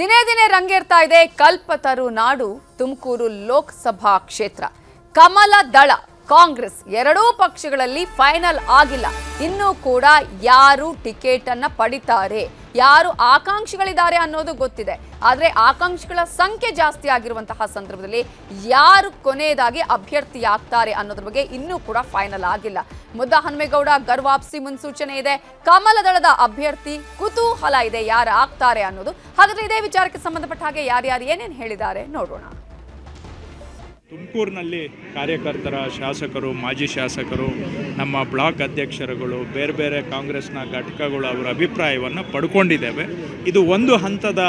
ದಿನೇ ದಿನೇ ರಂಗೇರ್ತಾ ಇದೆ ಕಲ್ಪತರು ನಾಡು ತುಮಕೂರು ಲೋಕಸಭಾ ಕ್ಷೇತ್ರ ಕಮಲ ದಳ ಕಾಂಗ್ರೆಸ್ ಎರಡೂ ಪಕ್ಷಗಳಲ್ಲಿ ಫೈನಲ್ ಆಗಿಲ್ಲ ಇನ್ನೂ ಕೂಡ ಯಾರು ಟಿಕೆಟ್ ಅನ್ನ ಪಡಿತಾರೆ ಯಾರು ಆಕಾಂಕ್ಷಿಗಳಿದ್ದಾರೆ ಅನ್ನೋದು ಗೊತ್ತಿದೆ ಆದರೆ ಆಕಾಂಕ್ಷಿಗಳ ಸಂಖ್ಯೆ ಜಾಸ್ತಿ ಆಗಿರುವಂತಹ ಸಂದರ್ಭದಲ್ಲಿ ಯಾರು ಕೊನೆಯದಾಗಿ ಅಭ್ಯರ್ಥಿಯಾಗ್ತಾರೆ ಅನ್ನೋದ್ರ ಬಗ್ಗೆ ಇನ್ನೂ ಕೂಡ ಫೈನಲ್ ಆಗಿಲ್ಲ ಮುದ್ದ ಹನುಮೇಗೌಡ ಗರ್ವಾಪ್ಸಿ ಮುನ್ಸೂಚನೆ ಇದೆ ಕಮಲದಳದ ಅಭ್ಯರ್ಥಿ ಕುತೂಹಲ ಇದೆ ಯಾರು ಆಗ್ತಾರೆ ಅನ್ನೋದು ಹಾಗಾದ್ರೆ ಇದೇ ವಿಚಾರಕ್ಕೆ ಸಂಬಂಧಪಟ್ಟ ಹಾಗೆ ಯಾರ್ಯಾರು ಏನೇನು ಹೇಳಿದ್ದಾರೆ ನೋಡೋಣ ತುಮಕೂರಿನಲ್ಲಿ ಕಾರ್ಯಕರ್ತರ ಶಾಸಕರು ಮಾಜಿ ಶಾಸಕರು ನಮ್ಮ ಬ್ಲಾಕ್ ಅಧ್ಯಕ್ಷರುಗಳು ಬೇರೆ ಬೇರೆ ಕಾಂಗ್ರೆಸ್ನ ಘಟಕಗಳು ಅವರ ಅಭಿಪ್ರಾಯವನ್ನು ಪಡ್ಕೊಂಡಿದ್ದೇವೆ ಇದು ಒಂದು ಹಂತದ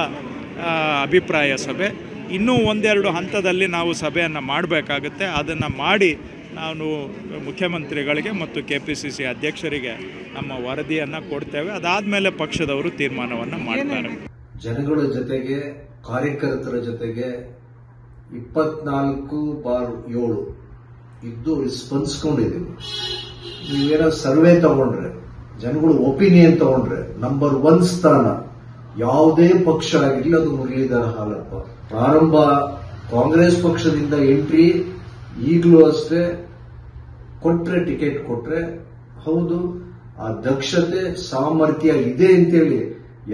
ಅಭಿಪ್ರಾಯ ಸಭೆ ಇನ್ನೂ ಒಂದೆರಡು ಹಂತದಲ್ಲಿ ನಾವು ಸಭೆಯನ್ನು ಮಾಡಬೇಕಾಗುತ್ತೆ ಅದನ್ನು ಮಾಡಿ ನಾನು ಮುಖ್ಯಮಂತ್ರಿಗಳಿಗೆ ಮತ್ತು ಕೆ ಪಿ ಸಿ ಸಿ ಅಧ್ಯಕ್ಷರಿಗೆ ನಮ್ಮ ವರದಿಯನ್ನು ಕೊಡ್ತೇವೆ ಅದಾದಮೇಲೆ ಪಕ್ಷದವರು ತೀರ್ಮಾನವನ್ನು ಮಾಡ್ತಾರೆ ಜನಗಳ ಜೊತೆಗೆ ಕಾರ್ಯಕರ್ತರ ಜೊತೆಗೆ ಇಪ್ಪತ್ನಾಲ್ಕು ಬಾರ್ ಏಳು ಇದ್ದು ಸ್ಪಂದಿಸ್ಕೊಂಡಿದ್ದೀವಿ ನೀವೇನೋ ಸರ್ವೆ ತಗೊಂಡ್ರೆ ಜನಗಳು ಒಪಿನಿಯನ್ ತಗೊಂಡ್ರೆ ನಂಬರ್ ಒನ್ ಸ್ಥಾನ ಯಾವುದೇ ಪಕ್ಷ ಆಗಿರಲಿ ಅದು ಮುರಳೀಧರ ಹಾಲಪ್ಪ ಪ್ರಾರಂಭ ಕಾಂಗ್ರೆಸ್ ಪಕ್ಷದಿಂದ ಎಂಟ್ರಿ ಈಗಲೂ ಅಷ್ಟೇ ಕೊಟ್ರೆ ಟಿಕೆಟ್ ಕೊಟ್ರೆ ಹೌದು ಆ ದಕ್ಷತೆ ಸಾಮರ್ಥ್ಯ ಇದೆ ಅಂತೇಳಿ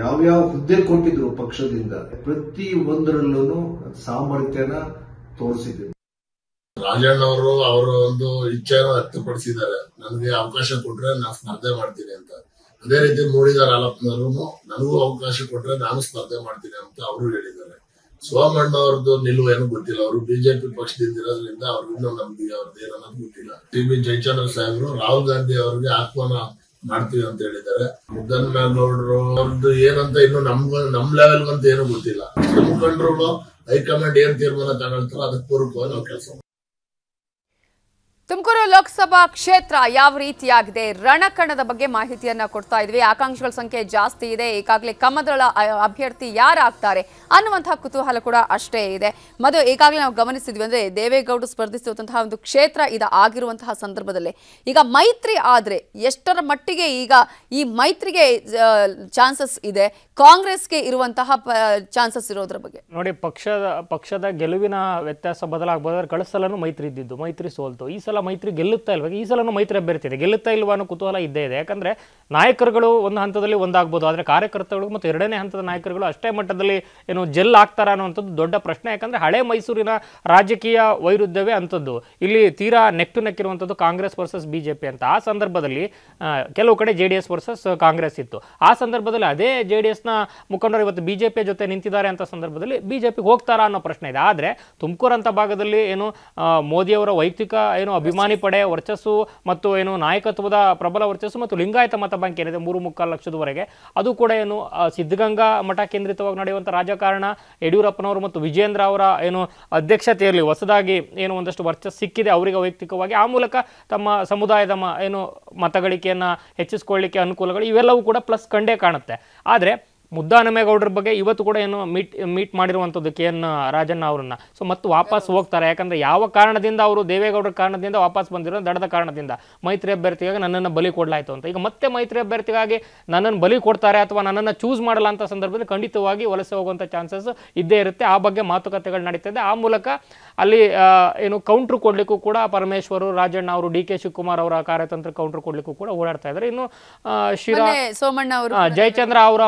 ಯಾವ್ಯಾವ ಹುದ್ದೆ ಕೊಟ್ಟಿದ್ರು ಪಕ್ಷದಿಂದ ಪ್ರತಿ ಒಂದರಲ್ಲೂ ಸಾಮರ್ಥ್ಯನ ತೋರಿಸಿದ್ರು ರಾಜಣ್ಣ ಅವರು ಅವರ ಒಂದು ಇಚ್ಛೆಯನ್ನು ವ್ಯಕ್ತಪಡಿಸಿದ್ದಾರೆ ನನಗೆ ಅವಕಾಶ ಕೊಟ್ರೆ ನಾನು ಸ್ಪರ್ಧೆ ಮಾಡ್ತೀನಿ ಅಂತ ಅದೇ ರೀತಿ ಮೂಡಿದಾರ ಹಾಲಪ್ಪನವರು ನನಗೂ ಅವಕಾಶ ಕೊಟ್ರೆ ನಾನು ಸ್ಪರ್ಧೆ ಮಾಡ್ತೀನಿ ಅಂತ ಅವರು ಹೇಳಿದ್ದಾರೆ ಸೋಮಣ್ಣ ಅವ್ರದ್ದು ನಿಲುವು ಏನು ಗೊತ್ತಿಲ್ಲ ಅವರು ಬಿಜೆಪಿ ಪಕ್ಷದಿಂದ ಇರೋದ್ರಿಂದ ಅವ್ರಿಗೂ ನಮ್ಗೆ ಅವ್ರದ್ದು ಏನನ್ನೋದು ಗೊತ್ತಿಲ್ಲ ಟಿ ಬಿ ಜಯಚಂದ್ರ ಸಾಹೇಬ್ರು ರಾಹುಲ್ ಗಾಂಧಿ ಅವರಿಗೆ ಆತ್ಮನ ಮಾಡ್ತೀವಿ ಅಂತ ಹೇಳಿದ್ದಾರೆ ಮುದ್ದನ್ ನೋಡ್ರು ಅವ್ರದ್ದು ಏನಂತ ಇನ್ನು ನಮ್ಗ ನಮ್ ಲೆವೆಲ್ ಅಂತ ಏನು ಗೊತ್ತಿಲ್ಲ ಕಂಡ್ರು ಹೈಕಮಾಂಡ್ ಏನ್ ತೀರ್ಮಾನ ತಗೊಳ್ತಾರೋ ಅದಕ್ಕೆ ಪೂರ್ವಕವಾಗಿ ನಾವು ಕೆಲಸ ತುಮಕೂರು ಲೋಕಸಭಾ ಕ್ಷೇತ್ರ ಯಾವ ರೀತಿಯಾಗಿದೆ ರಣಕಣದ ಬಗ್ಗೆ ಮಾಹಿತಿಯನ್ನ ಕೊಡ್ತಾ ಇದ್ವಿ ಆಕಾಂಕ್ಷಿಗಳ ಸಂಖ್ಯೆ ಜಾಸ್ತಿ ಇದೆ ಈಗಾಗಲೇ ಕಮದಳ ಅಭ್ಯರ್ಥಿ ಯಾರಾಗ್ತಾರೆ ಅನ್ನುವಂತಹ ಕುತೂಹಲ ಕೂಡ ಅಷ್ಟೇ ಇದೆ ಮತ್ತು ಈಗಾಗಲೇ ನಾವು ಗಮನಿಸಿದ್ವಿ ಅಂದ್ರೆ ದೇವೇಗೌಡರು ಸ್ಪರ್ಧಿಸುವಂತಹ ಒಂದು ಕ್ಷೇತ್ರ ಇದು ಆಗಿರುವಂತಹ ಸಂದರ್ಭದಲ್ಲಿ ಈಗ ಮೈತ್ರಿ ಆದ್ರೆ ಎಷ್ಟರ ಮಟ್ಟಿಗೆ ಈಗ ಈ ಮೈತ್ರಿಗೆ ಚಾನ್ಸಸ್ ಇದೆ ಕಾಂಗ್ರೆಸ್ಗೆ ಇರುವಂತಹ ಚಾನ್ಸಸ್ ಇರೋದ್ರ ಬಗ್ಗೆ ನೋಡಿ ಪಕ್ಷದ ಪಕ್ಷದ ಗೆಲುವಿನ ವ್ಯತ್ಯಾಸ ಬದಲಾಗಬಹುದಾದ್ರೆ ಕಳಿಸಲನ್ನು ಮೈತ್ರಿ ಇದ್ದಿದ್ದು ಮೈತ್ರಿ ಸೋಲ್ತು ಈ ಸಲ ಮೈತ್ರಿ ಗೆಲ್ಲುತ್ತಾ ಇಲ್ವಾಗ ಈ ಸಲನೂ ಮೈತ್ರಿ ಅಭ್ಯರ್ಥಿ ಇದೆ ಗೆಲ್ಲುತ್ತಾ ಇಲ್ವಾ ಅನ್ನೋ ಕುತೂಹಲ ಇದ್ದೇ ಇದೆ ಯಾಕಂದ್ರೆ ನಾಯಕರುಗಳು ಒಂದು ಹಂತದಲ್ಲಿ ಒಂದಾಗ್ಬೋದು ಆದರೆ ಕಾರ್ಯಕರ್ತರು ಮತ್ತು ಎರಡನೇ ಹಂತದ ನಾಯಕರುಗಳು ಅಷ್ಟೇ ಮಟ್ಟದಲ್ಲಿ ಏನು ಜೆಲ್ ಆಗ್ತಾರ ಅನ್ನೋವಂಥದ್ದು ದೊಡ್ಡ ಪ್ರಶ್ನೆ ಯಾಕಂದ್ರೆ ಹಳೆ ಮೈಸೂರಿನ ರಾಜಕೀಯ ವೈರುಧ್ಯವೇ ಅಂಥದ್ದು ಇಲ್ಲಿ ತೀರಾ ನೆಕ್ಟು ನೆಕ್ಕಿರುವಂಥದ್ದು ಕಾಂಗ್ರೆಸ್ ವರ್ಸಸ್ ಬಿಜೆಪಿ ಅಂತ ಆ ಸಂದರ್ಭದಲ್ಲಿ ಕೆಲವು ಕಡೆ ಜೆ ವರ್ಸಸ್ ಕಾಂಗ್ರೆಸ್ ಇತ್ತು ಆ ಸಂದರ್ಭದಲ್ಲಿ ಅದೇ ಜೆ ಡಿ ಎಸ್ನ ಮುಖಂಡರು ಇವತ್ತು ಬಿಜೆಪಿ ಜೊತೆ ನಿಂತಿದ್ದಾರೆ ಅಂತ ಸಂದರ್ಭದಲ್ಲಿ ಬಿ ಹೋಗ್ತಾರಾ ಅನ್ನೋ ಪ್ರಶ್ನೆ ಇದೆ ಆದರೆ ತುಮಕೂರು ಅಂತ ಭಾಗದಲ್ಲಿ ಏನು ಮೋದಿಯವರ ವೈಯಕ್ತಿಕ ಏನು ಅಭಿಮಾನಿ ಪಡೆ ವರ್ಚಸ್ಸು ಮತ್ತು ಏನು ನಾಯಕತ್ವದ ಪ್ರಬಲ ವರ್ಚಸ್ಸು ಮತ್ತು ಲಿಂಗಾಯತ ಮತ ಬ್ಯಾಂಕ್ ಏನಿದೆ ಮೂರು ಮುಕ್ಕಾಲು ಲಕ್ಷದವರೆಗೆ ಅದು ಕೂಡ ಏನು ಸಿದ್ಧಗಂಗಾ ಮಠ ಕೇಂದ್ರಿತವಾಗಿ ನಡೆಯುವಂಥ ರಾಜಕಾರಣ ಯಡಿಯೂರಪ್ಪನವರು ಮತ್ತು ವಿಜೇಂದ್ರ ಅವರ ಏನು ಅಧ್ಯಕ್ಷತೆಯಲ್ಲಿ ಹೊಸದಾಗಿ ಏನು ಒಂದಷ್ಟು ವರ್ಚಸ್ಸು ಸಿಕ್ಕಿದೆ ಅವರಿಗೆ ವೈಯಕ್ತಿಕವಾಗಿ ಆ ಮೂಲಕ ತಮ್ಮ ಸಮುದಾಯದ ಮ ಏನು ಮತಗಳಿಕೆಯನ್ನು ಹೆಚ್ಚಿಸ್ಕೊಳ್ಳಿಕ್ಕೆ ಅನುಕೂಲಗಳು ಇವೆಲ್ಲವೂ ಕೂಡ ಪ್ಲಸ್ ಕಂಡೇ ಕಾಣುತ್ತೆ ಆದರೆ ಮುದ್ದಾನಮೇಗೌಡರ ಬಗ್ಗೆ ಇವತ್ತು ಕೂಡ ಏನು ಮೀಟ್ ಮೀಟ್ ಮಾಡಿರುವಂಥದ್ದು ಕೆ ಎನ್ ರಾಜಣ್ಣ ಅವರನ್ನ ಸೊ ಮತ್ತು ವಾಪಸ್ ಹೋಗ್ತಾರೆ ಯಾಕಂದ್ರೆ ಯಾವ ಕಾರಣದಿಂದ ಅವರು ದೇವೇಗೌಡರ ಕಾರಣದಿಂದ ವಾಪಸ್ ಬಂದಿರೋ ದಡದ ಕಾರಣದಿಂದ ಮೈತ್ರಿ ಅಭ್ಯರ್ಥಿಗಾಗಿ ನನ್ನನ್ನು ಬಲಿ ಕೊಡಲಾಯಿತು ಅಂತ ಈಗ ಮತ್ತೆ ಮೈತ್ರಿ ಅಭ್ಯರ್ಥಿಗಾಗಿ ನನ್ನನ್ನು ಬಲಿ ಕೊಡ್ತಾರೆ ಅಥವಾ ನನ್ನನ್ನು ಚೂಸ್ ಮಾಡಲ್ಲ ಅಂತ ಸಂದರ್ಭದಲ್ಲಿ ಖಂಡಿತವಾಗಿ ವಲಸೆ ಹೋಗುವಂಥ ಚಾನ್ಸಸ್ ಇದ್ದೇ ಇರುತ್ತೆ ಆ ಬಗ್ಗೆ ಮಾತುಕತೆಗಳು ನಡೀತದೆ ಆ ಮೂಲಕ ಅಲ್ಲಿ ಏನು ಕೌಂಟರ್ ಕೊಡ್ಲಿಕ್ಕೂ ಕೂಡ ಪರಮೇಶ್ವರ್ ರಾಜಣ್ಣ ಅವರು ಡಿ ಕೆ ಶಿವಕುಮಾರ್ ಅವರ ಕಾರ್ಯತಂತ್ರ ಕೌಂಟರ್ ಕೊಡ್ಲಿಕ್ಕೂ ಕೂಡ ಓಡಾಡ್ತಾ ಇದ್ದಾರೆ ಇನ್ನು ಶಿರಾ ಸೋಮಣ್ಣ ಅವರು ಜಯಚಂದ್ರ ಅವರ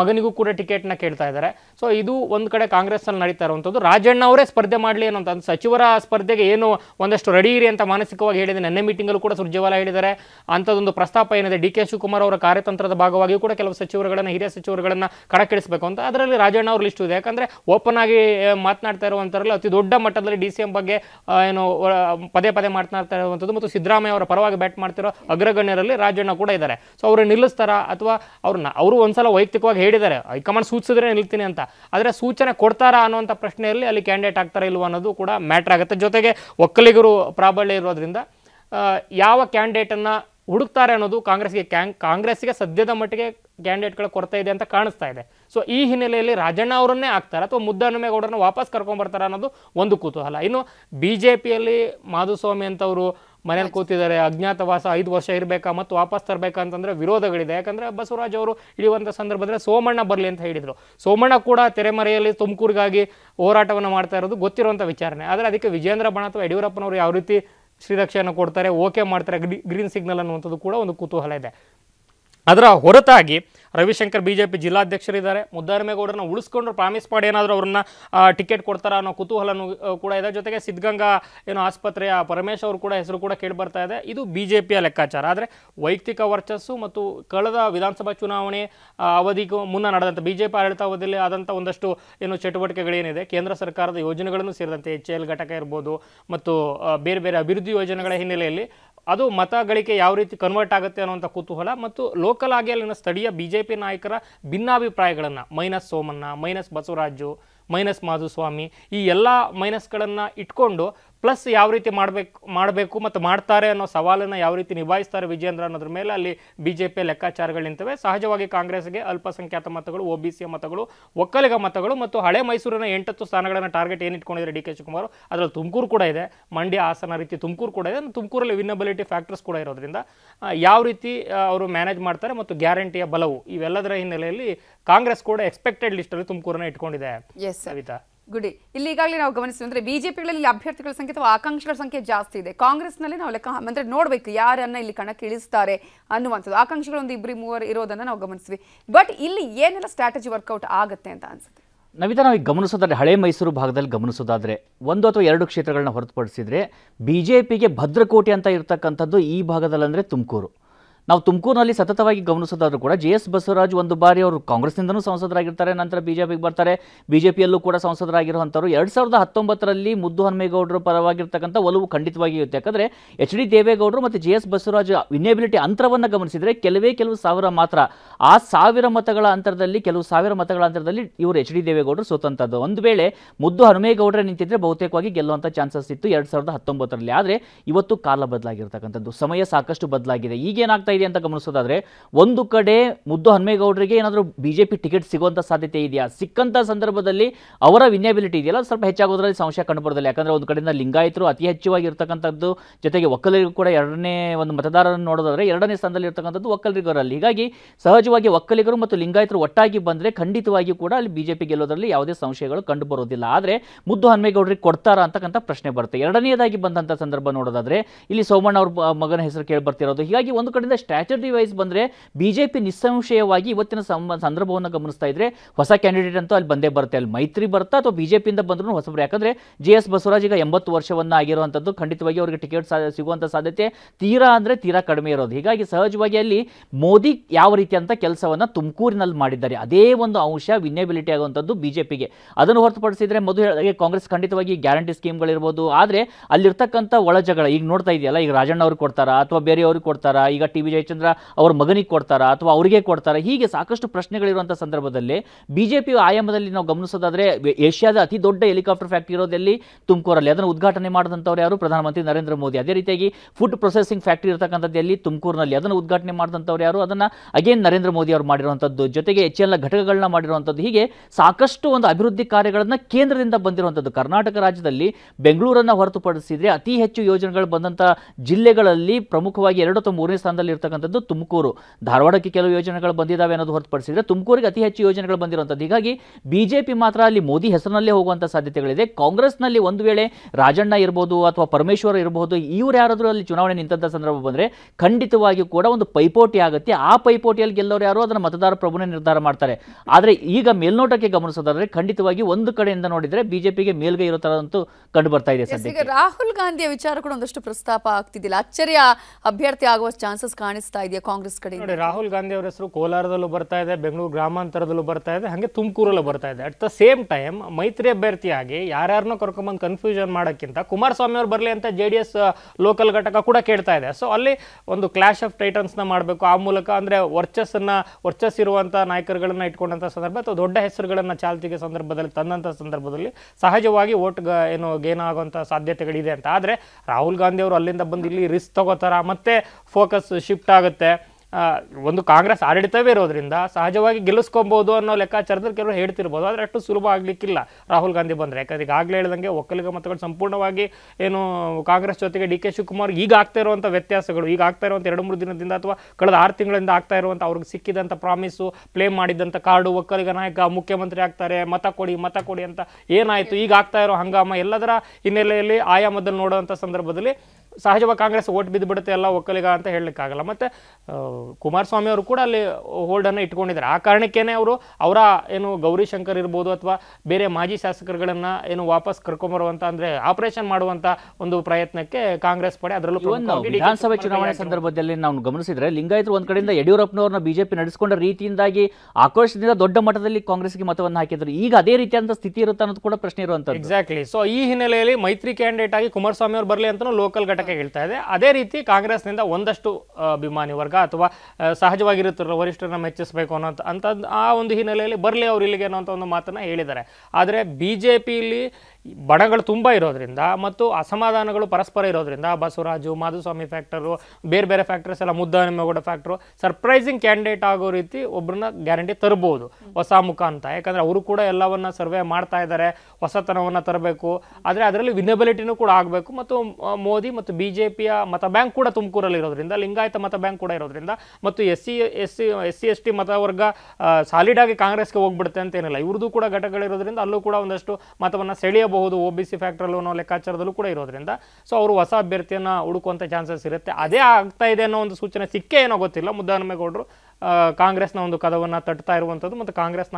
ಮಗ ಮಗನಿಗೂ ಕೂಡ ಟಿಕೆಟ್ನ ಕೇಳ್ತಾ ಇದ್ದಾರೆ ಸೊ ಇದು ಒಂದು ಕಡೆ ಕಾಂಗ್ರೆಸ್ನಲ್ಲಿ ನಡೀತಾ ಇರುವಂಥದ್ದು ರಾಜಣ್ಣ ಅವರೇ ಸ್ಪರ್ಧೆ ಮಾಡಲಿ ಅನ್ನೋಂಥ ಸಚಿವರ ಸ್ಪರ್ಧೆಗೆ ಏನು ಒಂದಷ್ಟು ರೆಡಿ ಇರಿ ಅಂತ ಮಾನಸಿಕವಾಗಿ ಹೇಳಿದೆ ನಿನ್ನೆ ಮೀಟಿಂಗಲ್ಲೂ ಕೂಡ ಸುರ್ಜೇವಾಲ ಹೇಳಿದ್ದಾರೆ ಅಂಥದ್ದೊಂದು ಪ್ರಸ್ತಾಪ ಏನಿದೆ ಡಿ ಕೆ ಶಿವಕುಮಾರ್ ಅವರ ಕಾರ್ಯತಂತ್ರದ ಭಾಗವಾಗಿಯೂ ಕೂಡ ಕೆಲವು ಸಚಿವರುಗಳನ್ನು ಹಿರಿಯ ಸಚಿವರುಗಳನ್ನು ಕಣಕ್ಕಿಳಿಸಬೇಕು ಅಂತ ಅದರಲ್ಲಿ ರಾಜಣ್ಣ ಅವ್ರ ಲಿಸ್ಟ್ ಇದೆ ಯಾಕಂದರೆ ಓಪನ್ ಆಗಿ ಮಾತನಾಡ್ತಾ ಇರುವಂಥರಲ್ಲಿ ಅತಿ ದೊಡ್ಡ ಮಟ್ಟದಲ್ಲಿ ಡಿ ಸಿ ಎಂ ಬಗ್ಗೆ ಏನು ಪದೇ ಪದೇ ಮಾತನಾಡ್ತಾ ಇರುವಂಥದ್ದು ಮತ್ತು ಸಿದ್ದರಾಮಯ್ಯ ಅವರ ಪರವಾಗಿ ಬ್ಯಾಟ್ ಮಾಡ್ತಿರೋ ಅಗ್ರಗಣ್ಯರಲ್ಲಿ ರಾಜಣ್ಣ ಕೂಡ ಇದ್ದಾರೆ ಸೊ ಅವರು ನಿಲ್ಲಿಸ್ತಾರ ಅಥವಾ ಅವ್ರನ್ನ ಅವರು ಒಂದ್ಸಲ ವೈಯಕ್ತಿಕವಾಗಿ ಹೇಳಿ ಹೇಳಿದ್ದಾರೆ ಹೈಕಮಾಂಡ್ ಸೂಚಿಸಿದ್ರೆ ನಿಲ್ತೀನಿ ಅಂತ ಆದರೆ ಸೂಚನೆ ಕೊಡ್ತಾರಾ ಅನ್ನುವಂಥ ಪ್ರಶ್ನೆಯಲ್ಲಿ ಅಲ್ಲಿ ಕ್ಯಾಂಡಿಡೇಟ್ ಆಗ್ತಾರಾ ಇಲ್ವ ಅನ್ನೋದು ಕೂಡ ಮ್ಯಾಟ್ರ್ ಆಗುತ್ತೆ ಜೊತೆಗೆ ಒಕ್ಕಲಿಗರು ಪ್ರಾಬಲ್ಯ ಇರೋದ್ರಿಂದ ಯಾವ ಕ್ಯಾಂಡಿಡೇಟನ್ನು ಹುಡುಕ್ತಾರೆ ಅನ್ನೋದು ಕಾಂಗ್ರೆಸ್ಗೆ ಕ್ಯಾಂ ಕಾಂಗ್ರೆಸ್ಗೆ ಸದ್ಯದ ಮಟ್ಟಿಗೆ ಕ್ಯಾಂಡಿಡೇಟ್ಗಳ ಕೊರತೆ ಇದೆ ಅಂತ ಕಾಣಿಸ್ತಾ ಇದೆ ಸೊ ಈ ಹಿನ್ನೆಲೆಯಲ್ಲಿ ರಾಜಣ್ಣ ಅವರನ್ನೇ ಆಗ್ತಾರೆ ಅಥವಾ ಮುದ್ದಹನುಮೇಗೌಡರನ್ನ ವಾಪಸ್ ಕರ್ಕೊಂಡ್ಬರ್ತಾರೆ ಅನ್ನೋದು ಒಂದು ಕುತೂಹಲ ಇನ್ನು ಬಿ ಜೆ ಪಿಯಲ್ಲಿ ಮಾಧುಸ್ವಾಮಿ ಅಂತವರು ಮನೇಲಿ ಕೂತಿದ್ದಾರೆ ಅಜ್ಞಾತವಾಸ ಐದು ವರ್ಷ ಇರಬೇಕಾ ಮತ್ತು ವಾಪಸ್ ತರಬೇಕಾ ಅಂತಂದ್ರೆ ವಿರೋಧಗಳಿದೆ ಯಾಕಂದ್ರೆ ಬಸವರಾಜ್ ಅವರು ಇಳಿಯುವಂಥ ಸಂದರ್ಭದಲ್ಲಿ ಸೋಮಣ್ಣ ಬರಲಿ ಅಂತ ಹೇಳಿದರು ಸೋಮಣ್ಣ ಕೂಡ ತೆರೆಮರೆಯಲ್ಲಿ ತುಮಕೂರಿಗಾಗಿ ಹೋರಾಟವನ್ನು ಮಾಡ್ತಾ ಇರೋದು ಗೊತ್ತಿರುವಂಥ ವಿಚಾರಣೆ ಆದರೆ ಅದಕ್ಕೆ ವಿಜೇಂದ್ರ ಬಣ ಅಥವಾ ಯಡಿಯೂರಪ್ಪನವರು ಯಾವ ರೀತಿ ಶ್ರೀರಕ್ಷೆಯನ್ನು ಕೊಡ್ತಾರೆ ಓಕೆ ಮಾಡ್ತಾರೆ ಗ್ರೀನ್ ಸಿಗ್ನಲ್ ಅನ್ನುವಂಥದ್ದು ಕೂಡ ಒಂದು ಕುತೂಹಲ ಇದೆ ಅದರ ಹೊರತಾಗಿ ರವಿಶಂಕರ್ ಬಿಜೆಪಿ ಜಿಲ್ಲಾಧ್ಯಕ್ಷರಿದ್ದಾರೆ ಮುದ್ದಾರಮೇಗೌಡರನ್ನ ಉಳಿಸ್ಕೊಂಡ್ರು ಪ್ರಾಮಿಸ್ ಮಾಡಿ ಏನಾದರೂ ಅವ್ರನ್ನ ಟಿಕೆಟ್ ಕೊಡ್ತಾರೆ ಅನ್ನೋ ಕುತೂಹಲನೂ ಕೂಡ ಇದೆ ಜೊತೆಗೆ ಸಿದ್ಧಗಂಗಾ ಏನು ಆಸ್ಪತ್ರೆಯ ಪರಮೇಶ್ ಅವರು ಕೂಡ ಹೆಸರು ಕೂಡ ಕೇಳಿ ಬರ್ತಾ ಇದೆ ಇದು ಬಿಜೆಪಿಯ ಲೆಕ್ಕಾಚಾರ ಆದರೆ ವೈಯಕ್ತಿಕ ವರ್ಚಸ್ಸು ಮತ್ತು ಕಳೆದ ವಿಧಾನಸಭಾ ಚುನಾವಣೆ ಅವಧಿಗೂ ಮುನ್ನ ನಡೆದಂಥ ಬಿಜೆಪಿ ಆಡಳಿತಾವಧಿಯಲ್ಲಿ ಆದಂಥ ಒಂದಷ್ಟು ಏನು ಚಟುವಟಿಕೆಗಳೇನಿದೆ ಕೇಂದ್ರ ಸರ್ಕಾರದ ಯೋಜನೆಗಳನ್ನು ಸೇರಿದಂತೆ ಎಚ್ ಎಲ್ ಘಟಕ ಇರ್ಬೋದು ಮತ್ತು ಬೇರೆ ಬೇರೆ ಅಭಿವೃದ್ಧಿ ಯೋಜನೆಗಳ ಹಿನ್ನೆಲೆಯಲ್ಲಿ ಅದು ಮತಗಳಿಕೆ ಯಾವ ರೀತಿ ಕನ್ವರ್ಟ್ ಆಗುತ್ತೆ ಅನ್ನುವಂಥ ಕುತೂಹಲ ಮತ್ತು ಲೋಕಲ್ ಆಗಿ ಅಲ್ಲಿನ ಸ್ಥಳೀಯ ಬಿ ಜೆ ಪಿ ನಾಯಕರ ಭಿನ್ನಾಭಿಪ್ರಾಯಗಳನ್ನು minus Somanna minus Basavaraju minus Madhuswamy ಈ ಎಲ್ಲ ಮೈನಸ್ಗಳನ್ನು ಇಟ್ಕೊಂಡು ಪ್ಲಸ್ ಯಾವ ರೀತಿ ಮಾಡಬೇಕು ಮಾಡಬೇಕು ಮತ್ತು ಮಾಡ್ತಾರೆ ಅನ್ನೋ ಸವಾಲನ್ನು ಯಾವ ರೀತಿ ನಿಭಾಯಿಸ್ತಾರೆ ವಿಜೇಂದ್ರ ಅನ್ನೋದ್ರ ಮೇಲೆ ಅಲ್ಲಿ ಬಿ ಜೆ ಪಿ ಲೆಕ್ಕಾಚಾರಗಳು ನಿಂತವೆ ಸಹಜವಾಗಿ ಕಾಂಗ್ರೆಸ್ಗೆ ಅಲ್ಪಸಂಖ್ಯಾತ ಮತಗಳು ಒ ಬಿ ಸಿಯ ಮತಗಳು ಒಕ್ಕಲಿಗ ಮತಗಳು ಮತ್ತು ಹಳೆ ಮೈಸೂರಿನ ಎಂಟತ್ತು ಸ್ಥಾನಗಳನ್ನು ಟಾರ್ಗೆಟ್ ಇಟ್ಕೊಂಡಿದ್ದಾರೆ ಡಿ ಕೆ ಶಿವಕುಮಾರ್ ಅದರಲ್ಲಿ ತುಮಕೂರು ಕೂಡ ಇದೆ ಮಂಡ್ಯ ಹಾಸನ ರೀತಿ ತುಮಕೂರು ಕೂಡ ಇದೆ ತುಮಕೂರಲ್ಲಿ ವಿನ್ನಬಿಲಿಟಿ ಫ್ಯಾಕ್ಟರ್ಸ್ ಕೂಡ ಇರೋದ್ರಿಂದ ಯಾವ ರೀತಿ ಅವರು ಮ್ಯಾನೇಜ್ ಮಾಡ್ತಾರೆ ಮತ್ತು ಗ್ಯಾರಂಟಿಯ ಬಲವು ಇವೆಲ್ಲದರ ಹಿನ್ನೆಲೆಯಲ್ಲಿ ಕಾಂಗ್ರೆಸ್ ಕೂಡ ಎಕ್ಸ್ಪೆಕ್ಟೆಡ್ ಲಿಸ್ಟಲ್ಲಿ ತುಮಕೂರನ್ನ ಇಟ್ಕೊಂಡಿದೆ ಸವಿತಾ ಗುಡಿ ಇಲ್ಲಿ ಈಗಾಗಲೇ ನಾವು ಗಮನಿಸ್ತೀವಿ ಅಂದರೆ ಬಿಜೆಪಿಗಳಲ್ಲಿ ಅಭ್ಯರ್ಥಿಗಳ ಸಂಖ್ಯೆ ಅಥವಾ ಆಕಾಂಕ್ಷಿಗಳ ಸಂಖ್ಯೆ ಜಾಸ್ತಿ ಇದೆ ಕಾಂಗ್ರೆಸ್ನಲ್ಲಿ ನಾವು ಲೆಕ್ಕ ಅಂದರೆ ನೋಡಬೇಕು ಯಾರನ್ನ ಇಲ್ಲಿ ಕಣಕ್ಕೆ ಇಳಿಸ್ತಾರೆ ಅನ್ನುವಂಥದ್ದು ಆಕಾಂಕ್ಷಿಗಳು ಒಂದು ಇಬ್ಬರು ಮೂವರು ಇರೋದನ್ನ ನಾವು ಗಮನಿಸ್ತೀವಿ ಬಟ್ ಇಲ್ಲಿ ಏನೆಲ್ಲ ಸ್ಟ್ರಾಟಜಿ ವರ್ಕೌಟ್ ಆಗುತ್ತೆ ಅಂತ ಅನ್ಸುತ್ತೆ ನವಿತಾ ನಾವು ಗಮನಿಸೋದಾದ್ರೆ ಹಳೆ ಮೈಸೂರು ಭಾಗದಲ್ಲಿ ಗಮನಿಸೋದಾದ್ರೆ ಒಂದು ಅಥವಾ ಎರಡು ಕ್ಷೇತ್ರಗಳನ್ನ ಹೊರತುಪಡಿಸಿದ್ರೆ ಬಿ ಜೆ ಪಿಗೆ ಭದ್ರಕೋಟೆ ಅಂತ ಇರತಕ್ಕಂಥದ್ದು ಈ ಭಾಗದಲ್ಲಿ ತುಮಕೂರು ನಾವು ತುಮಕೂರಿನಲ್ಲಿ ಸತತವಾಗಿ ಗಮನಿಸೋದಾದ್ರೂ ಕೂಡ ಜೆ ಎಸ್ ಬಸವರಾಜ್ ಒಂದು ಬಾರಿ ಅವರು ಕಾಂಗ್ರೆಸ್ನಿಂದನೂ ಸಂಸದರಾಗಿರ್ತಾರೆ ನಂತರ ಬಿಜೆಪಿಗೆ ಬರ್ತಾರೆ ಬಿಜೆಪಿಯಲ್ಲೂ ಕೂಡ ಸಂಸದರಾಗಿರುವಂಥವ್ರು ಎರಡು ಸಾವಿರದ ಹತ್ತೊಂಬತ್ತರಲ್ಲಿ ಮುದ್ದು ಹನುಮೇಗೌಡರು ಪರವಾಗಿರ್ತಕ್ಕಂಥ ಒಲವು ಖಂಡಿತವಾಗಿ ಇರುತ್ತೆ ಯಾಕಂದರೆ ಎಚ್ ಡಿ ದೇವೇಗೌಡರು ಮತ್ತು ಜೆ ಎಸ್ ಬಸವರಾಜ್ ವಿನೇಬಿಲಿಟಿ ಅಂತರವನ್ನು ಗಮನಿಸಿದರೆ ಕೆಲವೇ ಕೆಲವು ಸಾವಿರ ಮಾತ್ರ ಆ ಸಾವಿರ ಮತಗಳ ಅಂತರದಲ್ಲಿ ಕೆಲವು ಸಾವಿರ ಮತಗಳ ಅಂತರದಲ್ಲಿ ಇವರು ಎಚ್ ಡಿ ದೇವೇಗೌಡರು ಸೋತಂಥದ್ದು ಒಂದು ವೇಳೆ ಮುದ್ದು ಹನುಮೇಗೌಡರೇ ನಿಂತಿದ್ರೆ ಬಹುತೇಕವಾಗಿ ಗೆಲ್ಲುವಂಥ ಚಾನ್ಸಸ್ ಇತ್ತು ಎರಡು ಸಾವಿರದ ಹತ್ತೊಂಬತ್ತರಲ್ಲಿ ಆದರೆ ಇವತ್ತು ಕಾಲ ಬದಲಾಗಿರ್ತಕ್ಕಂಥದ್ದು ಸಮಯ ಸಾಕಷ್ಟು ಬದಲಾಗಿದೆ ಈಗೇನಾಗ್ತಾ ಇದೆ ಅಂತ ಗಮನಿಸೋದಾದ್ರೆ ಒಂದು ಕಡೆ ಮುದ್ದು ಹನ್ಮೇಗೌಡರಿಗೆ ಏನಾದರೂ ಬಿಜೆಪಿ ಟಿಕೆಟ್ ಸಿಗುವಂತ ಸಾಧ್ಯತೆ ಇದೆಯಾ ಸಿಕ್ಕಂತ ಸಂದರ್ಭದಲ್ಲಿ ಅವರ ವಿನ್ಯಾಬಿಲಿಟಿ ಇದೆಯಲ್ಲ ಸ್ವಲ್ಪ ಹೆಚ್ಚಾಗೋದ್ರಲ್ಲಿ ಸಂಶಯ ಕಂಡುಬರೋದಿಲ್ಲ ಯಾಕಂದ್ರೆ ಒಂದು ಕಡೆಯಿಂದ ಲಿಂಗಾಯತರು ಅತಿ ಹೆಚ್ಚುವಾಗಿ ಜೊತೆಗೆ ಒಕ್ಕಲಿಗರು ಕೂಡ ಎರಡನೇ ಒಂದು ಮತದಾರರನ್ನು ನೋಡೋದಾದ್ರೆ ಎರಡನೇ ಸ್ಥಾನದಲ್ಲಿ ಇರ್ತಕ್ಕಂಥದ್ದು ಒಕ್ಕಲಿಗರಲ್ಲಿ ಹೀಗಾಗಿ ಸಹಜವಾಗಿ ಒಕ್ಕಲಿಗರು ಮತ್ತು ಲಿಂಗಾಯತರು ಒಟ್ಟಾಗಿ ಬಂದರೆ ಖಂಡಿತವಾಗಿ ಕೂಡ ಅಲ್ಲಿ ಬಿಜೆಪಿ ಗೆಲ್ಲೋದ್ರಲ್ಲಿ ಯಾವುದೇ ಸಂಶಯಗಳು ಕಂಡುಬರೋದಿಲ್ಲ ಆದರೆ ಮುದ್ದು ಹನ್ಮೇಗೌಡರಿಗೆ ಕೊಡ್ತಾರ ಅಂತಕ್ಕಂಥ ಪ್ರಶ್ನೆ ಬರುತ್ತೆ ಎರಡನೇದಾಗಿ ಬಂದಂಥ ಸಂದರ್ಭ ನೋಡೋದಾದ್ರೆ ಇಲ್ಲಿ ಸೋಮಣ್ಣ ಅವರ ಮಗನ ಹೆಸರು ಕೇಳಿ ಬರ್ತಿರೋದು ಹೀಗಾಗಿ ಒಂದು ಕಡೆಯಿಂದ ಸ್ಟ್ರಾಟಜಿ ವೈಸ್ ಬಂದ್ರೆ ಬಿಜೆಪಿ ನಿಸ್ಸಂಶಯವಾಗಿ ಇವತ್ತಿನ ಸಂದರ್ಭವನ್ನು ಗಮನಿಸ್ತಾ ಇದ್ರೆ ಹೊಸ ಕ್ಯಾಂಡಿಡೇಟ್ ಅಂತೂ ಅಲ್ಲಿ ಬಂದೇ ಬರುತ್ತೆ ಅಲ್ಲಿ ಮೈತ್ರಿ ಬರ್ತಾ ಅಥವಾ ಬಿಜೆಪಿಯಿಂದ ಬಂದರೂ ಹೊಸಬ್ರು ಯಾಕಂದ್ರೆ ಜೆ ಎಸ್ ಬಸವರಾಜ್ ಈಗ ಎಂಬತ್ತು ವರ್ಷವನ್ನ ಆಗಿರುವಂಥದ್ದು ಖಂಡಿತವಾಗಿ ಅವರಿಗೆ ಟಿಕೆಟ್ ಸಿಗುವಂತ ಸಾಧ್ಯತೆ ತೀರಾ ಅಂದ್ರೆ ತೀರಾ ಕಡಿಮೆ ಇರೋದು ಹೀಗಾಗಿ ಸಹಜವಾಗಿ ಅಲ್ಲಿ ಮೋದಿ ಯಾವ ರೀತಿ ಅಂತ ಕೆಲಸವನ್ನು ತುಮಕೂರಿನಲ್ಲಿ ಮಾಡಿದ್ದಾರೆ ಅದೇ ಒಂದು ಅಂಶ ವಿನ್ಯಬಿಲಿಟಿ ಆಗುವಂಥದ್ದು ಬಿಜೆಪಿಗೆ ಅದನ್ನು ಹೊರತುಪಡಿಸಿದ್ರೆ ಮೊದಲು ಹೇಳಿದಾಗ ಕಾಂಗ್ರೆಸ್ ಖಂಡಿತವಾಗಿ ಗ್ಯಾರಂಟಿ ಸ್ಕೀಮ್ಗಳಿರ್ಬೋದು ಆದರೆ ಅಲ್ಲಿರ್ತಕ್ಕಂಥ ಒಳಜಗಳ ಈಗ ನೋಡ್ತಾ ಇದೆಯಲ್ಲ ಈಗ ರಾಜಣ್ಣ ಅವ್ರಿಗೆ ಕೊಡ್ತಾರಾ ಅಥವಾ ಬೇರೆಯವ್ರಿಗೆ ಕೊಡ್ತಾರಾ ಈಗ ಟಿ ವಿ ಜಯಚಂದ್ರ ಅವ್ರ ಮಗನಿಗೆ ಕೊಡ್ತಾರ ಅಥವಾ ಅವರಿಗೆ ಕೊಡ್ತಾರಾ ಹೀಗೆ ಸಾಕಷ್ಟು ಪ್ರಶ್ನೆಗಳಿರುವಂತಹ ಸಂದರ್ಭದಲ್ಲಿ ಬಿಜೆಪಿ ಆಯಾಮದಲ್ಲಿ ನಾವು ಗಮನಿಸೋದಾದ್ರೆ ಏಷ್ಯಾದ ಅತಿ ದೊಡ್ಡ ಹೆಲಿಕಾಪ್ಟರ್ ಫ್ಯಾಕ್ಟ್ರಿ ಇರೋದಲ್ಲಿ ತುಮಕೂರಲ್ಲಿ ಅದನ್ನು ಉದ್ಘಾಟನೆ ಮಾಡಿದಂಥವ್ರು ಯಾರು ಪ್ರಧಾನಮಂತ್ರಿ ನರೇಂದ್ರ ಮೋದಿ ಅದೇ ರೀತಿಯಾಗಿ ಫುಡ್ ಪ್ರೊಸೆಸಿಂಗ್ ಫ್ಯಾಕ್ಟ್ರಿ ಇರತಕ್ಕಂಥದ್ದು ಎಲ್ಲಿ ತುಮಕೂರಿನಲ್ಲಿ ಅದನ್ನು ಉದ್ಘಾಟನೆ ಮಾಡಿದಂಥವ್ರು ಯಾರು ಅದನ್ನ ಅಗೇನ್ ನರೇಂದ್ರ ಮೋದಿ ಅವರು ಮಾಡಿರುವಂಥದ್ದು ಜೊತೆಗೆ ಹೆಚ್ಚೆಲ್ಲ ಎಲ್ಲ ಘಟಕಗಳನ್ನ ಮಾಡಿರುವಂಥದ್ದು ಹೀಗೆ ಸಾಕಷ್ಟು ಒಂದು ಅಭಿವೃದ್ಧಿ ಕಾರ್ಯಗಳನ್ನು ಕೇಂದ್ರದಿಂದ ಬಂದಿರುವಂಥದ್ದು ಕರ್ನಾಟಕ ರಾಜ್ಯದಲ್ಲಿ ಬೆಂಗಳೂರನ್ನು ಹೊರತುಪಡಿಸಿದ್ರೆ ಅತಿ ಹೆಚ್ಚು ಯೋಜನೆಗಳು ಬಂದಂಥ ಜಿಲ್ಲೆಗಳಲ್ಲಿ ಪ್ರಮುಖವಾಗಿ ಎರಡು ಅಥವಾ ಮೂರನೇ ಸ್ಥಾನದಲ್ಲಿ ಇರತಕ್ಕಂಥದ್ದು ತುಮಕೂರು ಧಾರವಾಡಕ್ಕೆ ಕೆಲವು ಯೋಜನೆಗಳು ಬಂದಿದ್ದಾವೆ ಅನ್ನೋದು ಹೊರತುಪಡಿಸಿದರೆ ತುಮಕೂರಿಗೆ ಅತಿ ಹೆಚ್ಚು ಯೋಜನೆಗಳು ಬಂದಿರುವಂಥದ್ದು ಹೀಗಾಗಿ ಬಿಜೆಪಿ ಮಾತ್ರ ಅಲ್ಲಿ ಮೋದಿ ಹೆಸರಿನಲ್ಲೇ ಹೋಗುವಂಥ ಸಾಧ್ಯತೆಗಳಿದೆ ಕಾಂಗ್ರೆಸ್ನಲ್ಲಿ ಒಂದು ವೇಳೆ ರಾಜಣ್ಣ ಇರ್ಬೋದು ಅಥವಾ ಪರಮೇಶ್ವರ್ ಇರಬಹುದು ಇವ್ರು ಯಾರಾದರೂ ಅಲ್ಲಿ ಚುನಾವಣೆ ನಿಂತಹ ಸಂದರ್ಭ ಬಂದರೆ ಖಂಡಿತವಾಗಿಯೂ ಕೂಡ ಒಂದು ಪೈಪೋಟಿ ಆಗುತ್ತೆ ಆ ಪೈಪೋಟಿಯಲ್ಲಿ ಗೆಲ್ಲೋರು ಯಾರು ಅದನ್ನು ಮತದಾರ ಪ್ರಭುನೇ ನಿರ್ಧಾರ ಮಾಡ್ತಾರೆ ಆದರೆ ಈಗ ಮೇಲ್ನೋಟಕ್ಕೆ ಗಮನಿಸೋದಾದ್ರೆ ಖಂಡಿತವಾಗಿ ಒಂದು ಕಡೆಯಿಂದ ನೋಡಿದರೆ ಬಿಜೆಪಿಗೆ ಮೇಲ್ಗೈ ಇರೋ ಥರದಂತೂ ಕಂಡು ಬರ್ತಾ ಇದೆ ರಾಹುಲ್ ಗಾಂಧಿಯ ವಿಚಾರ ಕೂಡ ಒಂದಷ್ಟು ಪ್ರಸ್ತಾಪ ಆಗ್ತಿದ್ದಿಲ್ಲ ಅಚ್ಚರಿಯ ಅಭ್ಯರ್ಥಿ ಆಗುವ ಚಾನ್ಸಸ್ ಕಾಣ ಕಾಣಿಸ್ತಾ ಇದೆಯಾ ಕಾಂಗ್ರೆಸ್ ಕಡೆ ನೋಡಿ ರಾಹುಲ್ ಗಾಂಧಿ ಅವರ ಹೆಸರು ಕೋಲಾರದಲ್ಲೂ ಬರ್ತಾ ಇದೆ ಬೆಂಗಳೂರು ಗ್ರಾಮಾಂತರದಲ್ಲೂ ಬರ್ತಾ ಇದೆ ಹಾಗೆ ತುಮಕೂರಲ್ಲೂ ಬರ್ತಾ ಇದೆ ಅಟ್ ದ ಸೇಮ್ ಟೈಮ್ ಮೈತ್ರಿ ಅಭ್ಯರ್ಥಿಯಾಗಿ ಯಾರ್ಯಾರನ್ನೋ ಕರ್ಕೊಂಬಂದು ಕನ್ಫ್ಯೂಷನ್ ಮಾಡೋಕ್ಕಿಂತ ಕುಮಾರಸ್ವಾಮಿ ಅವರು ಬರಲಿ ಅಂತ ಜೆ ಡಿ ಎಸ್ ಲೋಕಲ್ ಘಟಕ ಕೂಡ ಕೇಳ್ತಾ ಇದೆ ಸೊ ಅಲ್ಲಿ ಒಂದು ಕ್ಲಾಶ್ ಆಫ್ ಟೈಟನ್ಸ್ನ ಮಾಡಬೇಕು ಆ ಮೂಲಕ ಅಂದರೆ ವರ್ಚಸ್ಸನ್ನು ಇರುವಂಥ ನಾಯಕರುಗಳನ್ನ ಇಟ್ಕೊಂಡಂಥ ಸಂದರ್ಭ ಅಥವಾ ದೊಡ್ಡ ಹೆಸರುಗಳನ್ನು ಚಾಲ್ತಿಗೆ ಸಂದರ್ಭದಲ್ಲಿ ತಂದಂಥ ಸಂದರ್ಭದಲ್ಲಿ ಸಹಜವಾಗಿ ವೋಟ್ ಏನು ಗೇನ್ ಆಗುವಂಥ ಸಾಧ್ಯತೆಗಳಿದೆ ಅಂತ ಆದರೆ ರಾಹುಲ್ ಗಾಂಧಿ ಅವರು ಅಲ್ಲಿಂದ ಬಂದು ಇಲ್ಲಿ ರಿಸ್ಕ್ ತಗೋತಾರ ಮತ್ತೆ ಫೋಕಸ್ ಶಿಫ್ಟ್ ಶಿಫ್ಟ್ ಆಗುತ್ತೆ ಒಂದು ಕಾಂಗ್ರೆಸ್ ಆಡಳಿತವೇ ಇರೋದ್ರಿಂದ ಸಹಜವಾಗಿ ಗೆಲ್ಲಿಸ್ಕೊಬೋದು ಅನ್ನೋ ಲೆಕ್ಕಾಚಾರದಲ್ಲಿ ಕೆಲವರು ಹೇಳ್ತಿರ್ಬೋದು ಆದರೆ ಅಷ್ಟು ಸುಲಭ ಆಗಲಿಕ್ಕಿಲ್ಲ ರಾಹುಲ್ ಗಾಂಧಿ ಬಂದರೆ ಯಾಕಂದ್ರೆ ಈಗಾಗಲೇ ಹೇಳ್ದಂಗೆ ಒಕ್ಕಲಿಗ ಮತಗಳು ಸಂಪೂರ್ಣವಾಗಿ ಏನು ಕಾಂಗ್ರೆಸ್ ಜೊತೆಗೆ ಡಿ ಕೆ ಶಿವಕುಮಾರ್ ಈಗ ಆಗ್ತಾ ಇರುವಂಥ ವ್ಯತ್ಯಾಸಗಳು ಈಗ ಆಗ್ತಾ ಇರುವಂಥ ಎರಡು ಮೂರು ದಿನದಿಂದ ಅಥವಾ ಕಳೆದ ಆರು ತಿಂಗಳಿಂದ ಆಗ್ತಾ ಇರುವಂಥ ಅವ್ರಿಗೆ ಸಿಕ್ಕಿದಂಥ ಪ್ರಾಮಿಸು ಪ್ಲೇ ಮಾಡಿದ್ದಂಥ ಕಾರ್ಡು ಒಕ್ಕಲಿಗ ನಾಯಕ ಮುಖ್ಯಮಂತ್ರಿ ಆಗ್ತಾರೆ ಮತ ಕೊಡಿ ಮತ ಕೊಡಿ ಅಂತ ಏನಾಯಿತು ಈಗ ಆಗ್ತಾ ಇರೋ ಹಂಗಾಮ ಎಲ್ಲದರ ಹಿನ್ನೆಲೆಯಲ್ಲಿ ಆಯಾಮದಲ್ಲಿ ನೋಡುವಂಥ ಸಂದರ್ಭದಲ್ಲಿ ಸಹಜವಾಗಿ ಕಾಂಗ್ರೆಸ್ ಓಟ್ ಬಿದ್ದು ಬಿಡುತ್ತೆ ಎಲ್ಲ ಒಕ್ಕಲಿಗ ಅಂತ ಹೇಳಲಿಕ್ಕಾಗಲ್ಲ ಮತ್ತು ಕುಮಾರಸ್ವಾಮಿ ಅವರು ಕೂಡ ಅಲ್ಲಿ ಹೋಲ್ಡನ್ನು ಇಟ್ಕೊಂಡಿದ್ದಾರೆ ಆ ಕಾರಣಕ್ಕೇನೆ ಅವರು ಅವರ ಏನು ಗೌರಿಶಂಕರ್ ಇರ್ಬೋದು ಅಥವಾ ಬೇರೆ ಮಾಜಿ ಶಾಸಕರುಗಳನ್ನ ಏನು ವಾಪಸ್ ಕರ್ಕೊಂಬರುವಂಥ ಅಂದರೆ ಆಪರೇಷನ್ ಮಾಡುವಂಥ ಒಂದು ಪ್ರಯತ್ನಕ್ಕೆ ಕಾಂಗ್ರೆಸ್ ಪಡೆ ಅದರಲ್ಲೂ ವಿಧಾನಸಭೆ ಚುನಾವಣೆ ಸಂದರ್ಭದಲ್ಲಿ ನಾವು ಗಮನಿಸಿದ್ರೆ ಲಿಂಗಾಯತರು ಒಂದು ಕಡೆಯಿಂದ ಯಡಿಯೂರಪ್ಪನವ್ರನ್ನ ಬಿಜೆಪಿ ನಡೆಸಿಕೊಂಡ ರೀತಿಯಿಂದಾಗಿ ಆಕ್ರೋಶದಿಂದ ದೊಡ್ಡ ಮಟ್ಟದಲ್ಲಿ ಕಾಂಗ್ರೆಸ್ಗೆ ಮತವನ್ನು ಹಾಕಿದ್ರು ಈಗ ಅದೇ ರೀತಿಯಾದಂಥ ಸ್ಥಿತಿ ಇರುತ್ತೆ ಅನ್ನೋದು ಕೂಡ ಪ್ರಶ್ನೆ ಇರುವಂಥದ್ದು ಎಕ್ಸಾಕ್ಟ್ಲಿ ಸೊ ಈ ಹಿನ್ನೆಲೆಯಲ್ಲಿ ಮೈತ್ರಿ ಕ್ಯಾಂಡಿಡೇಟ್ ಆಗಿ ಕುಮಾರಸ್ವಾಮಿ ಅವರು ಬರಲಿ ಅಂತಲೂ ಲೋಕಲ್ ಘಟಕ ಹೇಳ್ತಾ ಇದೆ ಅದೇ ರೀತಿ ಕಾಂಗ್ರೆಸ್ನಿಂದ ಒಂದಷ್ಟು ಅಭಿಮಾನಿ ವರ್ಗ ಅಥವಾ ಸಹಜವಾಗಿರುತ್ತಿರೋ ವರಿಷ್ಠರನ್ನು ಮೆಚ್ಚಿಸಬೇಕು ಅನ್ನೋ ಅಂತ ಆ ಒಂದು ಹಿನ್ನೆಲೆಯಲ್ಲಿ ಬರಲಿ ಅವರು ಇಲ್ಲಿಗೆ ಅನ್ನೋಂಥ ಒಂದು ಮಾತನ್ನು ಹೇಳಿದ್ದಾರೆ ಆದರೆ ಬಿ ಜೆ ಪಿಲಿ ಬಡಗಳು ತುಂಬ ಇರೋದ್ರಿಂದ ಮತ್ತು ಅಸಮಾಧಾನಗಳು ಪರಸ್ಪರ ಇರೋದ್ರಿಂದ ಬಸವರಾಜು ಮಾಧುಸ್ವಾಮಿ ಫ್ಯಾಕ್ಟರು ಬೇರೆ ಬೇರೆ ಫ್ಯಾಕ್ಟರ್ಸ್ ಎಲ್ಲ ಮುದ್ದನಮೇಗೌಡ ಫ್ಯಾಕ್ಟ್ರು ಸರ್ಪ್ರೈಸಿಂಗ್ ಕ್ಯಾಂಡಿಡೇಟ್ ಆಗೋ ರೀತಿ ಒಬ್ಬರನ್ನ ಗ್ಯಾರಂಟಿ ತರ್ಬೋದು ಹೊಸ ಮುಖ ಅಂತ ಯಾಕಂದರೆ ಅವರು ಕೂಡ ಎಲ್ಲವನ್ನು ಸರ್ವೆ ಮಾಡ್ತಾ ಇದ್ದಾರೆ ಹೊಸತನವನ್ನು ತರಬೇಕು ಆದರೆ ಅದರಲ್ಲಿ ವಿನಬಿಲಿಟಿನೂ ಕೂಡ ಆಗಬೇಕು ಮತ್ತು ಮೋದಿ ಮತ್ತು ಬಿ ಜೆ ಪಿಯ ಮತ ಬ್ಯಾಂಕ್ ಕೂಡ ತುಮಕೂರಲ್ಲಿ ಇರೋದ್ರಿಂದ ಲಿಂಗಾಯತ ಮತ ಬ್ಯಾಂಕ್ ಕೂಡ ಇರೋದ್ರಿಂದ ಮತ್ತು S C S C S C S T ಮತವರ್ಗ ಸಾಲಿಡಾಗಿ ಕಾಂಗ್ರೆಸ್ಗೆ ಹೋಗ್ಬಿಡುತ್ತೆ ಅಂತ ಏನಿಲ್ಲ ಇವ್ರದ್ದು ಕೂಡ ಘಟಕಗಳಿರೋದ್ರಿಂದ ಅಲ್ಲೂ ಕೂಡ ಒಂದಷ್ಟು ಮತವನ್ನು ಸೆಳೆಯಬಹುದು ಇರಬಹುದು ಒ ಬಿ ಸಿ ಫ್ಯಾಕ್ಟ್ರಲ್ಲೂ ಅನ್ನೋ ಲೆಕ್ಕಾಚಾರದಲ್ಲೂ ಕೂಡ ಇರೋದ್ರಿಂದ ಸೊ ಅವರು ಹೊಸ ಅಭ್ಯರ್ಥಿಯನ್ನು ಹುಡುಕುವಂಥ ಚಾನ್ಸಸ್ ಇರುತ್ತೆ ಅದೇ ಆಗ್ತಾ ಇದೆ ಅನ್ನೋ ಒಂದು ಸೂಚನೆ ಸಿಕ್ಕೇ ಏನೋ ಗೊತ್ತಿಲ್ಲ ಮುದ್ದಾನಮೇಗೌಡರು ಕಾಂಗ್ರೆಸ್ನ ಒಂದು ಕದವನ್ನ ತಟ್ಟತಾ ಇರುವಂತದ್ದು ಮತ್ತು ಕಾಂಗ್ರೆಸ್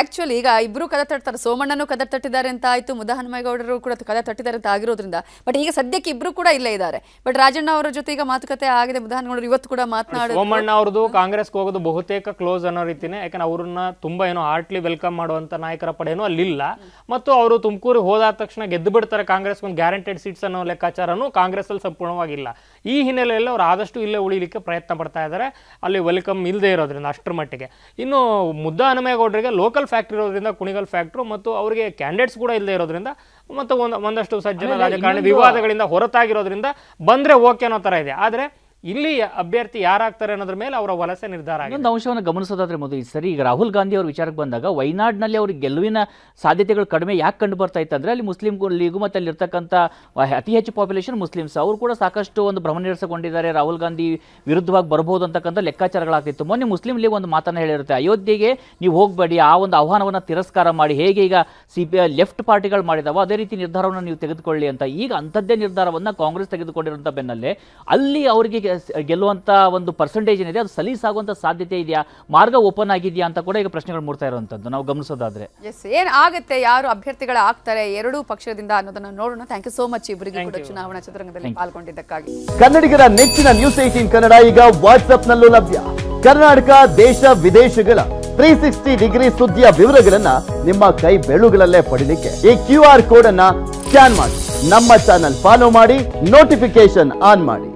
ಆಕ್ಚುಲಿ ಈಗ ಇಬ್ರು ಕದ ತಟ್ಟಾರೆ ಸೋಮಣ್ಣನು ಕದ ತಟ್ಟಿದ್ದಾರೆ ಅಂತ ಆಯ್ತು ಮುದಹನುಮೇಗೌಡರು ಕೂಡ ಕದ ತಟ್ಟಿದ್ದಾರೆ ಅಂತ ಆಗಿರೋದ್ರಿಂದ ಬಟ್ ಈಗ ಸದ್ಯಕ್ಕೆ ಇಬ್ರು ಕೂಡ ಇಲ್ಲೇ ಇದ್ದಾರೆ ಬಟ್ ರಾಜಣ್ಣ ಅವರ ಜೊತೆ ಈಗ ಮಾತುಕತೆ ಆಗಿದೆ ಮುದಹನುಮೇಗೌಡರು ಇವತ್ತು ಕೂಡ ಮಾತನಾಡಿ ಸೋಮಣ್ಣ ಅವ್ರದ್ದು ಕಾಂಗ್ರೆಸ್ ಹೋಗೋದು ಬಹುತೇಕ ಕ್ಲೋಸ್ ಅನ್ನೋ ರೀತಿನೇ ಯಾಕಂದ್ರೆ ಅವ್ರನ್ನ ತುಂಬಾ ಏನೋ ಹಾರ್ಟ್ಲಿ ವೆಲ್ಕಮ್ ಮಾಡುವಂತ ನಾಯಕರ ಅಲ್ಲಿ ಅಲ್ಲಿಲ್ಲ ಮತ್ತು ಅವರು ತುಮಕೂರಿಗೆ ಹೋದಾದ ತಕ್ಷಣ ಗೆದ್ದು ಬಿಡ್ತಾರೆ ಕಾಂಗ್ರೆಸ್ ಒಂದು ಗ್ಯಾರಂಟೆಡ್ ಸೀಟ್ಸ್ ಅನ್ನೋ ಲೆಕ್ಕಾಚಾರನು ಕಾಂಗ್ರೆಸ್ ಅಲ್ಲಿ ಸಂಪೂರ್ಣವಾಗಿಲ್ಲ ಈ ಹಿನ್ನೆಲೆಯಲ್ಲಿ ಅವರು ಆದಷ್ಟು ಇಲ್ಲೇ ಉಳಿಲಿಕ್ಕೆ ಪ್ರಯತ್ನ ಪಡ್ತಾ ಇದ್ದಾರೆ ಅಲ್ಲಿ ವೆಲ್ಕಮ್ ಇಲ್ಲದೆ ಇರೋದ್ರಿಂದ ಅಷ್ಟರ ಮಟ್ಟಿಗೆ ಇನ್ನು ಮುದ್ದ ಹನುಮೇಗೌಡರಿಗೆ ಲೋಕಲ್ ಫ್ಯಾಕ್ಟ್ರಿ ಇರೋದ್ರಿಂದ ಕುಣಿಗಲ್ ಫ್ಯಾಕ್ಟ್ರಿ ಮತ್ತು ಅವರಿಗೆ ಕ್ಯಾಂಡಿಡೇಟ್ಸ್ ಕೂಡ ಇಲ್ಲದೆ ಇರೋದ್ರಿಂದ ಮತ್ತು ಒಂದು ಒಂದಷ್ಟು ಸಜ್ಜನ ರಾಜಕಾರಣ ವಿವಾದಗಳಿಂದ ಹೊರತಾಗಿರೋದ್ರಿಂದ ಬಂದರೆ ಓಕೆ ಅನ್ನೋ ಥರ ಇದೆ ಆದರೆ ಇಲ್ಲಿ ಅಭ್ಯರ್ಥಿ ಯಾರಾಗ್ತಾರೆ ಅನ್ನೋದ್ರ ಮೇಲೆ ಅವರ ವಲಸೆ ನಿರ್ಧಾರ ಒಂದು ಅಂಶವನ್ನು ಗಮನಿಸೋದಾದ್ರೆ ಮೊದಲು ಸರಿ ಈಗ ರಾಹುಲ್ ಗಾಂಧಿ ಅವರ ವಿಚಾರಕ್ಕೆ ಬಂದಾಗ ವೈನಾಡ್ನಲ್ಲಿ ಅವ್ರಿಗೆ ಗೆಲುವಿನ ಸಾಧ್ಯತೆಗಳು ಕಡಿಮೆ ಯಾಕೆ ಕಂಡು ಬರ್ತಾ ಅಂದರೆ ಅಲ್ಲಿ ಮುಸ್ಲಿಂ ಲೀಗು ಮತ್ತು ಅಲ್ಲಿರ್ತಕ್ಕಂಥ ಅತಿ ಹೆಚ್ಚು ಪಾಪ್ಯುಲೇಷನ್ ಮುಸ್ಲಿಮ್ಸ್ ಅವರು ಕೂಡ ಸಾಕಷ್ಟು ಒಂದು ಭ್ರಮ ನಿರ್ಸಕೊಂಡಿದ್ದಾರೆ ರಾಹುಲ್ ಗಾಂಧಿ ವಿರುದ್ಧವಾಗಿ ಬರಬಹುದು ಅಂತಕ್ಕಂಥ ಲೆಕ್ಕಾಚಾರಗಳಾಗ್ತಿತ್ತು ಮೊನ್ನೆ ಮುಸ್ಲಿಂ ಲೀಗ್ ಒಂದು ಮಾತನ್ನು ಹೇಳಿರುತ್ತೆ ಅಯೋಧ್ಯೆಗೆ ನೀವು ಹೋಗಬೇಡಿ ಆ ಒಂದು ಆಹ್ವಾನವನ್ನು ತಿರಸ್ಕಾರ ಮಾಡಿ ಹೇಗೆ ಈಗ ಸಿ ಪಿ ಐ ಲೆಫ್ಟ್ ಪಾರ್ಟಿಗಳು ಮಾಡಿದಾವ ಅದೇ ರೀತಿ ನಿರ್ಧಾರವನ್ನು ನೀವು ತೆಗೆದುಕೊಳ್ಳಿ ಅಂತ ಈಗ ಅಂಥದ್ದೇ ನಿರ್ಧಾರವನ್ನು ಕಾಂಗ್ರೆಸ್ ತೆಗೆದುಕೊಂಡಿರುವಂಥ ಬೆನ್ನಲ್ಲೇ ಅಲ್ಲಿ ಅವರಿಗೆ ಗೆಲ್ಲುವಂಥ ಒಂದು ಪರ್ಸೆಂಟೇಜ್ ಏನಿದೆ ಅದು ಸಲೀಸಾಗುವಂಥ ಸಾಧ್ಯತೆ ಇದೆಯಾ ಮಾರ್ಗ ಓಪನ್ ಆಗಿದೆಯಾ ಅಂತ ಕೂಡ ಈಗ ಪ್ರಶ್ನೆಗಳು ಮೂಡ್ತಾ ಇರುವಂಥದ್ದು ನಾವು ಗಮನಿಸೋದಾದ್ರೆ ಎಸ್ ಏನು ಆಗುತ್ತೆ ಯಾರು ಅಭ್ಯರ್ಥಿಗಳು ಆಗ್ತಾರೆ ಎರಡೂ ಪಕ್ಷದಿಂದ ಅನ್ನೋದನ್ನ ನೋಡೋಣ ಥ್ಯಾಂಕ್ ಯು ಸೋ ಮಚ್ ಇಬ್ಬರಿಗೆ ಚುನಾವಣಾ ಚಿತ್ರರಂಗದಲ್ಲಿ ಪಾಲ್ಗೊಂಡಿದ್ದಕ್ಕಾಗಿ ಕನ್ನಡಿಗರ ನೆಚ್ಚಿನ ನ್ಯೂಸ್ ಏಟೀನ್ ಕನ್ನಡ ಈಗ ನಲ್ಲೂ ಲಭ್ಯ ಕರ್ನಾಟಕ ದೇಶ ವಿದೇಶಗಳ ತ್ರೀ ಸಿಕ್ಸ್ಟಿ ಡಿಗ್ರಿ ಸುದ್ದಿಯ ವಿವರಗಳನ್ನ ನಿಮ್ಮ ಕೈ ಬೆಳುಗಳಲ್ಲೇ ಪಡಿಲಿಕ್ಕೆ ಈ ಕ್ಯೂ ಆರ್ ಕೋಡ್ ಅನ್ನ ಸ್ಕ್ಯಾನ್ ಮಾಡಿ ನಮ್ಮ ಚಾನಲ್ ಫಾಲೋ ಮಾಡಿ ನೋಟಿಫಿಕೇಶನ್ ಆನ್ ಮಾಡಿ